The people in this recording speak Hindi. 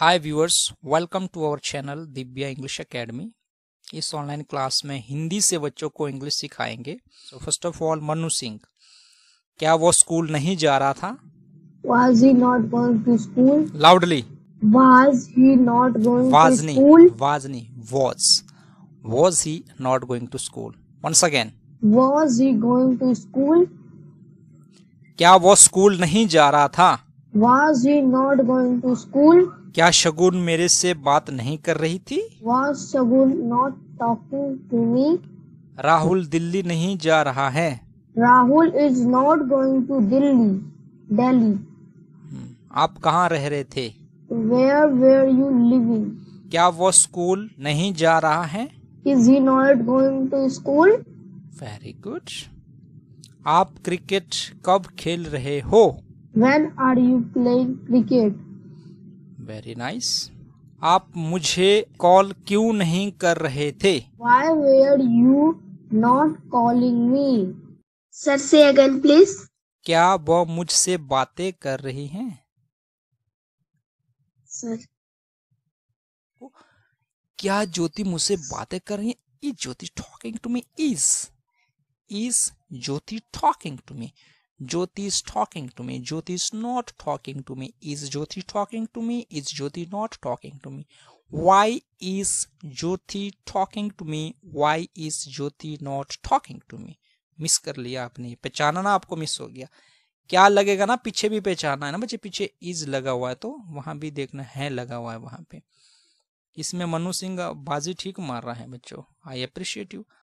Hi viewers welcome to our channel Divya English Academy इस ऑनलाइन क्लास में हिंदी से बच्चों को इंग्लिश सिखाएंगे so first of all Manu Singh क्या वो स्कूल नहीं जा रहा था was he not going to school loudly was he not going was नहीं वाज नहीं was was he not going to school once again was he going to school क्या वो स्कूल नहीं जा रहा था was he not going to school क्या शगुन मेरे से बात नहीं कर रही थी Shagun not talking to me Rahul Delhi नहीं जा रहा है Rahul is not going to Delhi daily hmm, आप कहाँ रह रहे थे वेयर वेयर यू लिविंग क्या वो स्कूल नहीं जा रहा है is he not going to school very good आप क्रिकेट कब खेल रहे हो when are you playing cricket very nice आप मुझे कॉल क्यों नहीं कर रहे थे why were you not calling me sir से अगेन प्लीज क्या वो मुझसे बातें कर रही हैं सर क्या ज्योति मुझसे बातें कर रही है is Jyoti talking to me is is Jyoti talking to me Jyoti is talking to me. Jyoti is not talking to me. Is Jyoti talking to me? Is Jyoti not talking to me? Why is Jyoti talking to me? Why is Jyoti not talking to me? Miss कर लिया आपने पहचाना ना आपको मिस हो गया क्या लगेगा ना पीछे भी पहचाना है ना बच्चे पीछे इज लगा हुआ है तो वहां भी देखना है लगा हुआ है वहां पे इसमें मनु सिंह बाजी ठीक मार रहा है बच्चों आई अप्रिशिएट यू